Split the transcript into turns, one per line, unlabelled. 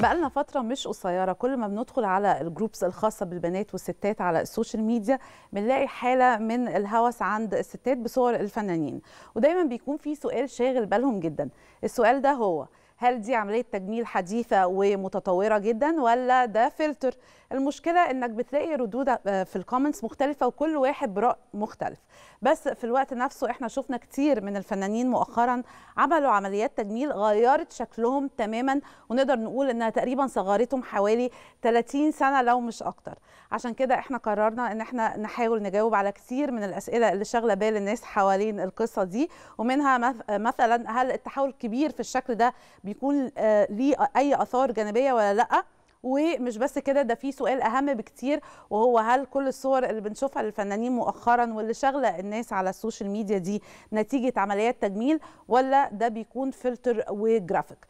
بقالنا فترة مش قصيرة كل ما بندخل على الجروبس الخاصة بالبنات والستات على السوشيال ميديا بنلاقي حالة من الهوس عند الستات بصور الفنانين ودايما بيكون في سؤال شاغل بالهم جدا السؤال ده هو هل دي عملية تجميل حديثة ومتطورة جدا ولا ده فلتر المشكله انك بتلاقي ردود آه، في الكومنتس مختلفه وكل واحد براي مختلف بس في الوقت نفسه احنا شفنا كتير من الفنانين مؤخرا عملوا عمليات تجميل غيرت شكلهم تماما ونقدر نقول انها تقريبا صغرتهم حوالي 30 سنه لو مش اكتر عشان كده احنا قررنا ان احنا نحاول نجاوب على كتير من الاسئله اللي شاغله بال الناس حوالين القصه دي ومنها مثلا هل التحول الكبير في الشكل ده بيكون آه، ليه اي اثار جانبيه ولا لا ومش بس كده ده في سؤال اهم بكتير وهو هل كل الصور اللي بنشوفها للفنانين مؤخرا واللي شاغله الناس على السوشيال ميديا دي نتيجه عمليات تجميل ولا ده بيكون فلتر وجرافيك